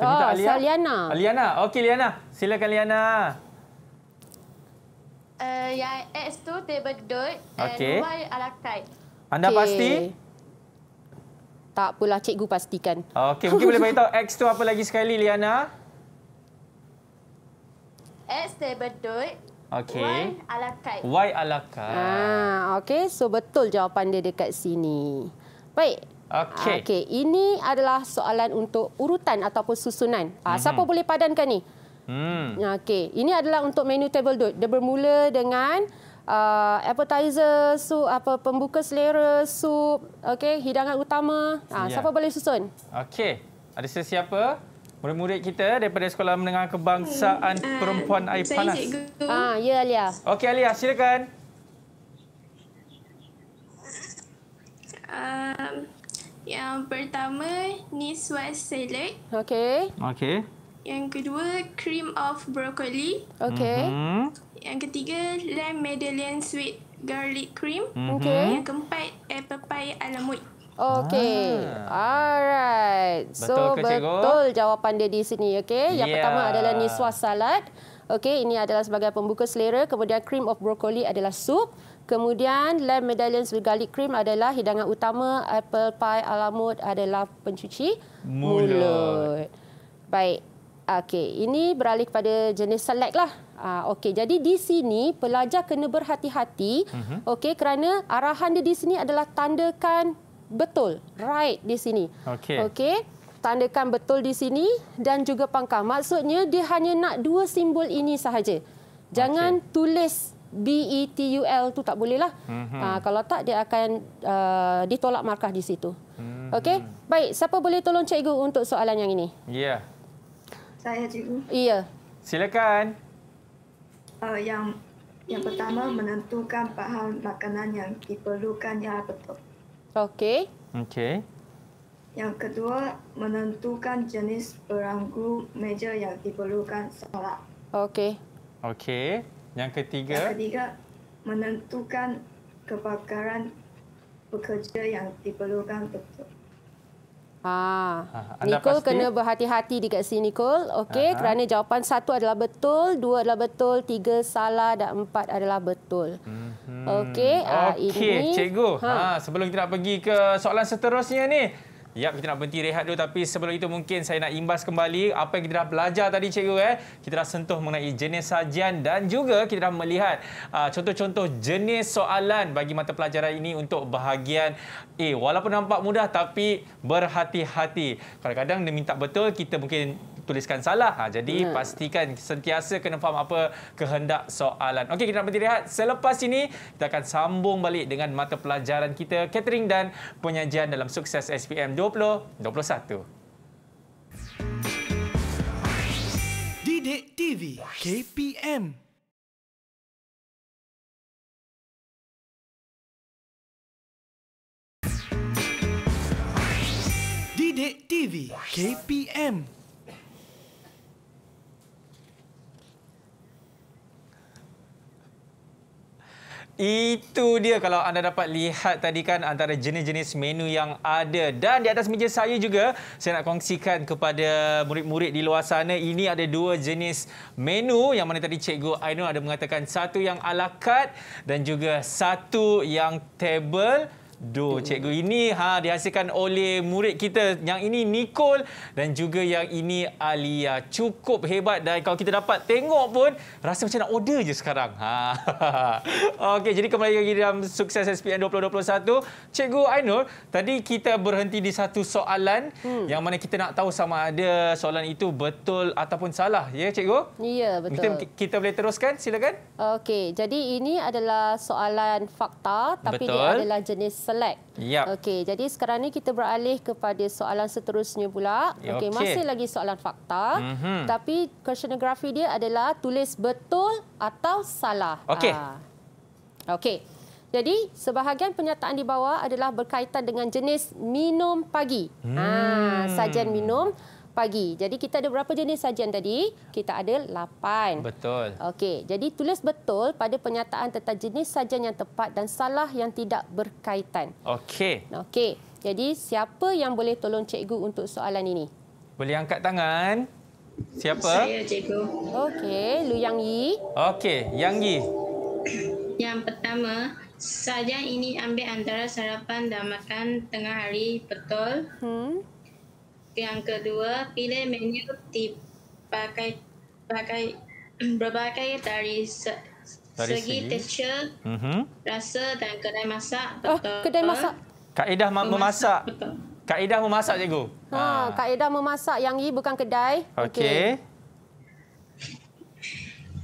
oh, Aliana. Aliana. Okey, Aliana. Silakan Aliana. Eh, yang X tu table dot okay. Y ala kait. Anda okay. pasti? Tak pula cikgu pastikan. Okey, mungkin boleh beritahu X tu apa lagi sekali Liana? X table dot Okey. Y ala Y ala kait. Ah, okey. So betul jawapan dia dekat sini. Baik. Okey. Ah, okey, ini adalah soalan untuk urutan ataupun susunan. Ah, mm -hmm. siapa mhm. boleh padankan ni? Hmm. Ah, okey, ini adalah untuk menu table d'hote. Dia bermula dengan uh, appetizer, sup, apa pembuka selera, sup, okey, hidangan utama. Ha, siapa boleh susun? Okey. Ada sesiapa? Murid-murid kita daripada Sekolah Menengah Kebangsaan hmm. Perempuan uh, Air saya Panas. Cikgu. Ah, ya Alia. Okey Alia, silakan. Um, yang pertama, ni Niswas Select. Okey. Okey. Yang kedua, cream of broccoli. Okay. Mm-hmm. Yang ketiga, lamb medallion sweet garlic cream. Mm-hmm. Okay. Yang keempat, apple pie alamut. Okay. Ah. Alright. So, betul, ke, betul jawapan dia di sini. Okay. Yang yeah. pertama adalah niswa salad. Okay, ini adalah sebagai pembuka selera. Kemudian cream of broccoli adalah sup. Kemudian lamb medallion with garlic cream adalah hidangan utama. Apple pie alamut adalah pencuci mulut. mulut. Baik, Okey, ini beralih kepada jenis select lah. Uh, Okey, jadi di sini pelajar kena berhati-hati. Uh mhm. -huh. Okey, kerana arahan dia di sini adalah tandakan betul, right di sini. Okey. Okey, tandakan betul di sini dan juga pangkal. Maksudnya dia hanya nak dua simbol ini sahaja. Jangan okay. tulis B E T U L tu tak boleh lah. Uh -huh. uh, kalau tak dia akan uh, ditolak markah di situ. Mhm. Okey. Baik, siapa boleh tolong cikgu untuk soalan yang ini? Ya. Yeah saya cikgu. Iya. Silakan. Uh, yang yang pertama menentukan bahan makanan yang diperlukan ya betul. Okey. Okey. Yang kedua menentukan jenis beranggu meja yang diperlukan salat. Okey. Okey. Yang ketiga. Yang ketiga menentukan kebakaran pekerja yang diperlukan betul. Ha. Ha. Nicole pasti? kena berhati-hati di sini Nicole. Okey, ha. kerana jawapan satu adalah betul, dua adalah betul, tiga salah dan empat adalah betul. Hmm. Okey, ah, okay, ini. Okey, cikgu. Ha. ha, sebelum kita nak pergi ke soalan seterusnya ni, Ya, kita nak berhenti rehat dulu tapi sebelum itu mungkin saya nak imbas kembali apa yang kita dah belajar tadi cikgu eh. Kita dah sentuh mengenai jenis sajian dan juga kita dah melihat uh, contoh-contoh jenis soalan bagi mata pelajaran ini untuk bahagian A. Walaupun nampak mudah tapi berhati-hati. Kadang-kadang dia minta betul kita mungkin tuliskan salah. Ha, jadi hmm. pastikan sentiasa kena faham apa kehendak soalan. Okey, kita nak berhenti rehat. Selepas ini, kita akan sambung balik dengan mata pelajaran kita, catering dan penyajian dalam sukses SPM 2021. Didik TV KPM Didik TV KPM Itu dia kalau anda dapat lihat tadi kan antara jenis-jenis menu yang ada. Dan di atas meja saya juga saya nak kongsikan kepada murid-murid di luar sana. Ini ada dua jenis menu yang mana tadi Cikgu Ainul ada mengatakan satu yang ala kad dan juga satu yang table. Doh cikgu ini ha dihasilkan oleh murid kita yang ini Nicole dan juga yang ini Alia. Cukup hebat dan kalau kita dapat tengok pun rasa macam nak order je sekarang. Ha. *laughs* Okey jadi kembali lagi dalam sukses SPM 2021. Cikgu Ainur, tadi kita berhenti di satu soalan hmm. yang mana kita nak tahu sama ada soalan itu betul ataupun salah. Ya cikgu? Ya betul. Kita, kita boleh teruskan silakan. Okey jadi ini adalah soalan fakta tapi betul. dia adalah jenis select. Yep. Okey, jadi sekarang ni kita beralih kepada soalan seterusnya pula. Okey, okay. masih lagi soalan fakta. Mm -hmm. Tapi questionography dia adalah tulis betul atau salah. Okey. Ha. Okey. Jadi, sebahagian penyataan di bawah adalah berkaitan dengan jenis minum pagi. Ha, hmm. Ha, sajian minum pagi. Jadi kita ada berapa jenis sajian tadi? Kita ada lapan. Betul. Okey, jadi tulis betul pada pernyataan tentang jenis sajian yang tepat dan salah yang tidak berkaitan. Okey. Okey. Jadi siapa yang boleh tolong cikgu untuk soalan ini? Boleh angkat tangan. Siapa? Saya, cikgu. Okey, Lu Yang Yi. Okey, Yang Yi. Yang pertama, sajian ini ambil antara sarapan dan makan tengah hari, betul? Hmm. Yang kedua, pilih menu dipakai pakai *clears throat* berbagai dari, se, dari segi tekstur uh-huh. rasa dan kedai masak. Oh, betul. Oh, kedai masak. Kaedah memasak. memasak. Kaedah memasak, cikgu. Ha, ha. kaedah memasak yang ini bukan kedai. Okey. Okay.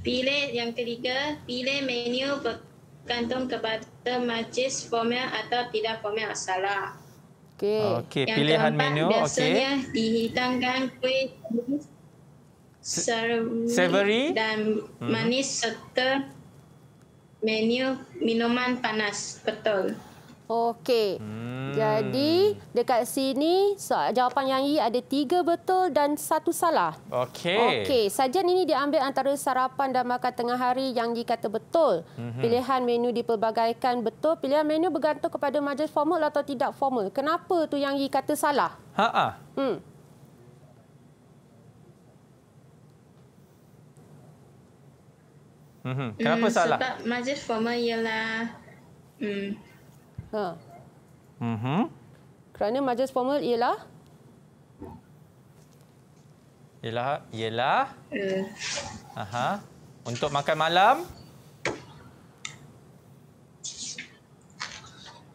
Pilih yang ketiga, pilih menu bergantung kepada majlis formal atau tidak formal salah. Okey. Okey, pilihan keempat, menu. Okey. Biasanya dihidangkan kuih savory dan hmm. manis hmm. serta menu minuman panas. Betul. Okey. Hmm. Jadi hmm. dekat sini jawapan yang ini ada tiga betul dan satu salah. Okey. Okey, sajian ini diambil antara sarapan dan makan tengah hari yang dikata betul. Mhm. Pilihan menu dipelbagaikan betul. Pilihan menu bergantung kepada majlis formal atau tidak formal. Kenapa tu yang ini kata salah? Ha ah. Hmm. Mhm. Kenapa hmm, salah? Sebab majlis formal ialah... Hmm. Huh. Ha. Mhm. Kerana majlis formal ialah ialah ialah uh. aha untuk makan malam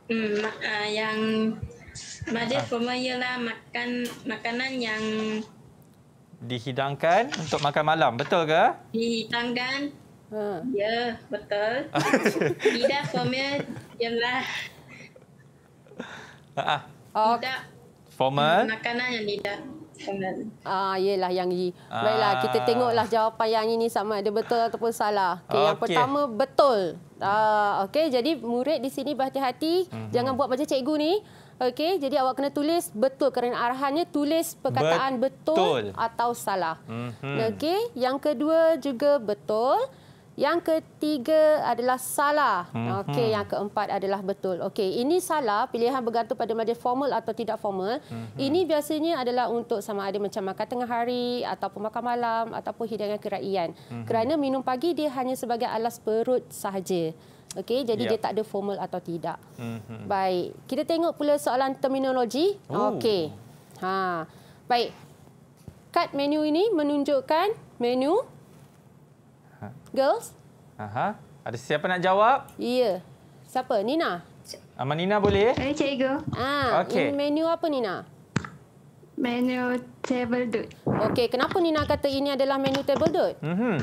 hmm uh, yang majlis ah. formal ialah makan makanan yang dihidangkan untuk makan malam betul ke dihidangkan Ha. Ya, betul. Tidak *laughs* formal ialah Ah. Oh. Ah. Lidah. Formal. Hmm, makanan yang lidah. Ah, yelah yang Yi. Ah. Baiklah, kita tengoklah jawapan yang ini sama ada betul ataupun salah. Okay, okay. Yang pertama, betul. Ah, okay, jadi murid di sini berhati-hati. Mm -hmm. Jangan buat macam cikgu ni. Okay, jadi awak kena tulis betul kerana arahannya tulis perkataan betul, betul atau salah. Mm -hmm. okay, yang kedua juga Betul. Yang ketiga adalah salah. Hmm. Okey, yang keempat adalah betul. Okey, ini salah pilihan bergantung pada majlis formal atau tidak formal. Hmm. Ini biasanya adalah untuk sama ada macam makan tengah hari ataupun makan malam ataupun hidangan keraian. Hmm. Kerana minum pagi dia hanya sebagai alas perut sahaja. Okey, jadi ya. dia tak ada formal atau tidak. Hmm. Baik, kita tengok pula soalan terminologi. Oh. Okey. Ha. Baik. Kad menu ini menunjukkan menu Ha. Girls? Aha. Ada siapa nak jawab? Iya. Siapa? Nina? Amal ah, Nina boleh? Saya cikgu. Ah, ha, okay. ini menu apa Nina? Menu table dot. Okey, kenapa Nina kata ini adalah menu table dot? Mm -hmm.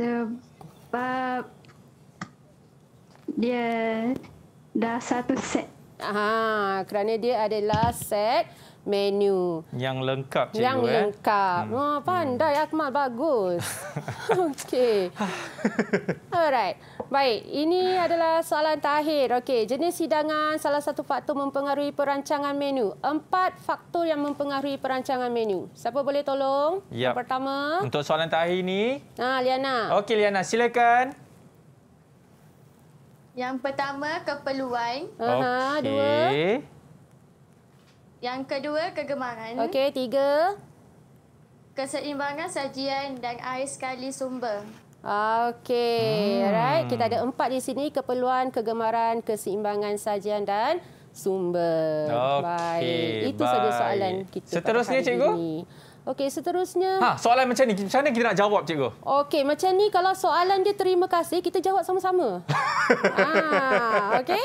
Sebab dia dah satu set. Ah, kerana dia adalah set menu yang lengkap cikgu yang eh? lengkap eh? oh, pandai hmm. akmal bagus *laughs* okey *laughs* alright baik ini adalah soalan terakhir okey jenis hidangan salah satu faktor mempengaruhi perancangan menu empat faktor yang mempengaruhi perancangan menu siapa boleh tolong yep. yang pertama untuk soalan terakhir ini ah liana okey liana silakan yang pertama keperluan aha okay. dua yang kedua, kegemaran. Okey, tiga. Keseimbangan sajian dan air sekali sumber. Okey, hmm. alright. Kita ada empat di sini. Keperluan, kegemaran, keseimbangan sajian dan sumber. Okay baik. Itu saja soalan kita Seterusnya, cikgu? ini. Okey, seterusnya. Ha, soalan macam ni, macam mana kita nak jawab, cikgu? Okey, macam ni kalau soalan dia terima kasih, kita jawab sama-sama. *laughs* ah, okey.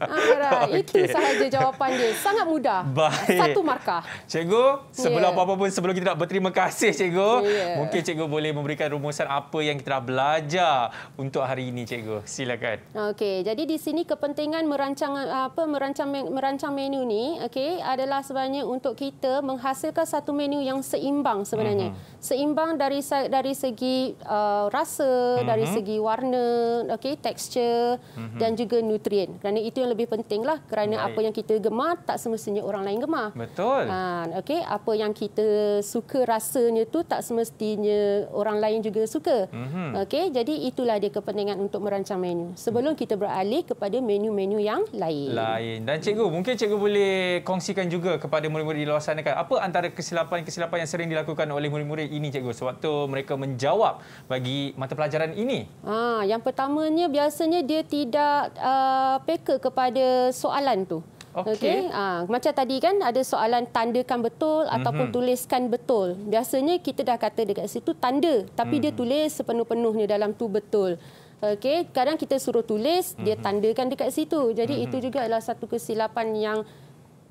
Ah, okay. itu sahaja jawapan dia. Sangat mudah. Baik. Satu markah. Cikgu, sebelum yeah. apa-apa pun sebelum kita nak berterima kasih, cikgu, yeah. mungkin cikgu boleh memberikan rumusan apa yang kita dah belajar untuk hari ini, cikgu. Silakan. Okey, jadi di sini kepentingan merancang apa merancang merancang menu ni, okey, adalah sebenarnya untuk kita menghasilkan satu menu yang se seimbang sebenarnya. Uh-huh. Seimbang dari dari segi uh, rasa, uh-huh. dari segi warna, okey, tekstur uh-huh. Mhm. dan juga nutrien. Kerana itu yang lebih pentinglah kerana Baik. apa yang kita gemar tak semestinya orang lain gemar. Betul. Ha, okey, apa yang kita suka rasanya tu tak semestinya orang lain juga suka. Uh-huh. Okey, jadi itulah dia kepentingan untuk merancang menu. Sebelum kita beralih kepada menu-menu yang lain. Lain. Dan cikgu, mungkin cikgu boleh kongsikan juga kepada murid-murid di luar sana kan. Apa antara kesilapan-kesilapan yang sering dilakukan oleh murid-murid ini cikgu sewaktu mereka menjawab bagi mata pelajaran ini? Ah, ha, yang pertamanya biasanya dia tidak uh, peka kepada soalan tu. Okey. Okay. Ha, macam tadi kan ada soalan tandakan betul ataupun mm -hmm. tuliskan betul. Biasanya kita dah kata dekat situ tanda tapi mm -hmm. dia mhm. tulis sepenuh-penuhnya dalam tu betul. Okey, kadang kita suruh tulis, mm -hmm. dia mhm. tandakan dekat situ. Jadi mm -hmm. itu mhm. juga adalah satu kesilapan yang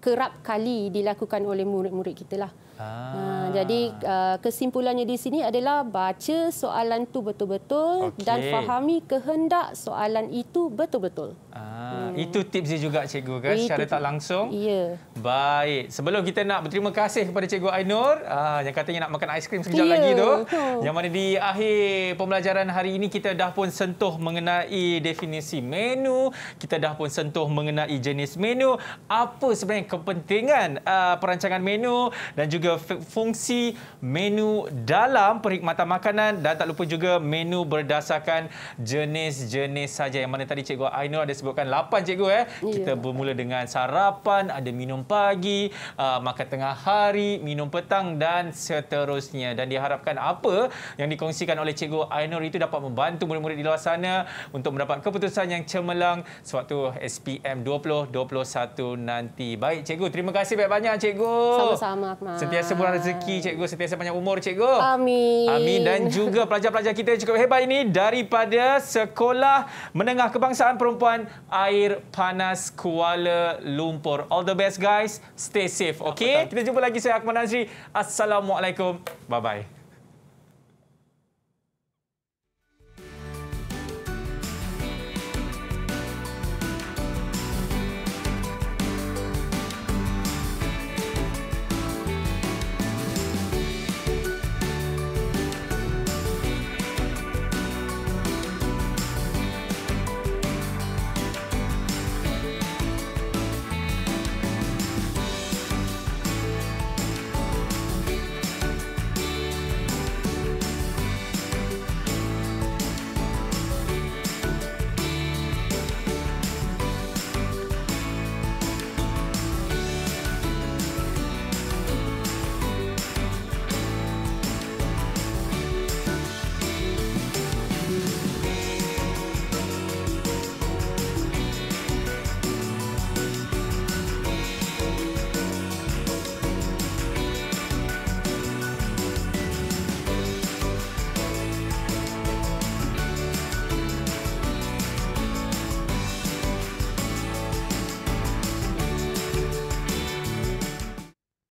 kerap kali dilakukan oleh murid-murid kita lah. Ah. Ha, jadi uh, kesimpulannya di sini adalah baca soalan tu betul-betul okay. dan fahami kehendak soalan itu betul-betul. Ah, hmm. Itu tips dia juga cikgu kan itu secara tak langsung. Ya. Baik. Sebelum kita nak berterima kasih kepada cikgu Ainur uh, ah, yang katanya nak makan aiskrim sekejap ya. lagi tu. Oh. Yang mana di akhir pembelajaran hari ini kita dah pun sentuh mengenai definisi menu. Kita dah pun sentuh mengenai jenis menu. Apa sebenarnya kepentingan uh, perancangan menu dan juga fungsi menu dalam perkhidmatan makanan dan tak lupa juga menu berdasarkan jenis-jenis saja. Yang mana tadi Cikgu Ainul ada sebutkan lapan Cikgu eh. Ya. Kita bermula dengan sarapan, ada minum pagi, uh, makan tengah hari, minum petang dan seterusnya. Dan diharapkan apa yang dikongsikan oleh Cikgu Ainul itu dapat membantu murid-murid di luar sana untuk mendapat keputusan yang cemerlang sewaktu SPM 2021 nanti. Baik Cikgu, terima kasih banyak-banyak Cikgu. Sama-sama Akmal. Setia sentiasa murah rezeki cikgu sentiasa panjang umur cikgu amin amin dan juga pelajar-pelajar kita yang cukup hebat ini daripada sekolah menengah kebangsaan perempuan air panas Kuala Lumpur all the best guys stay safe okey kita jumpa lagi saya Akmal Nazri assalamualaikum bye bye